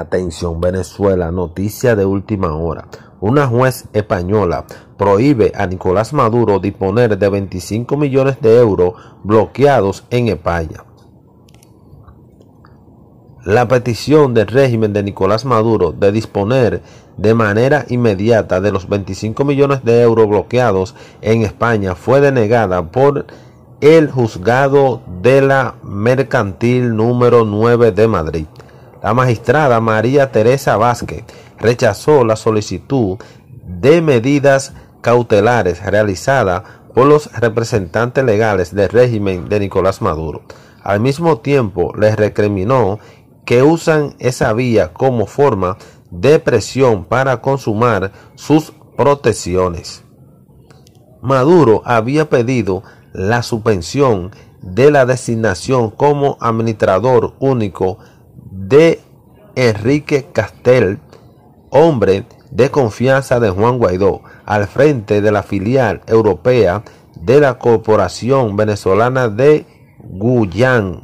Atención Venezuela, noticia de última hora. Una juez española prohíbe a Nicolás Maduro disponer de 25 millones de euros bloqueados en España. La petición del régimen de Nicolás Maduro de disponer de manera inmediata de los 25 millones de euros bloqueados en España fue denegada por el juzgado de la mercantil número 9 de Madrid. La magistrada María Teresa Vázquez rechazó la solicitud de medidas cautelares realizada por los representantes legales del régimen de Nicolás Maduro. Al mismo tiempo, les recriminó que usan esa vía como forma de presión para consumar sus protecciones. Maduro había pedido la suspensión de la designación como administrador único de Enrique Castel, hombre de confianza de Juan Guaidó, al frente de la filial europea de la Corporación Venezolana de Guyán.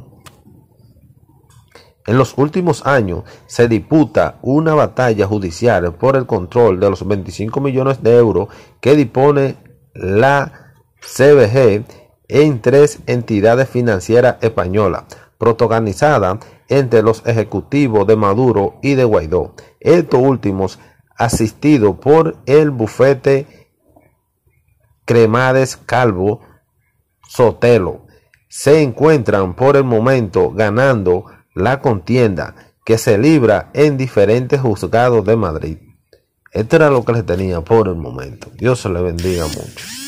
En los últimos años se disputa una batalla judicial por el control de los 25 millones de euros que dispone la CBG en tres entidades financieras españolas, protagonizada entre los ejecutivos de Maduro y de Guaidó, estos últimos asistido por el bufete Cremades Calvo Sotelo, se encuentran por el momento ganando la contienda que se libra en diferentes juzgados de Madrid. Esto era lo que les tenía por el momento. Dios se le bendiga mucho.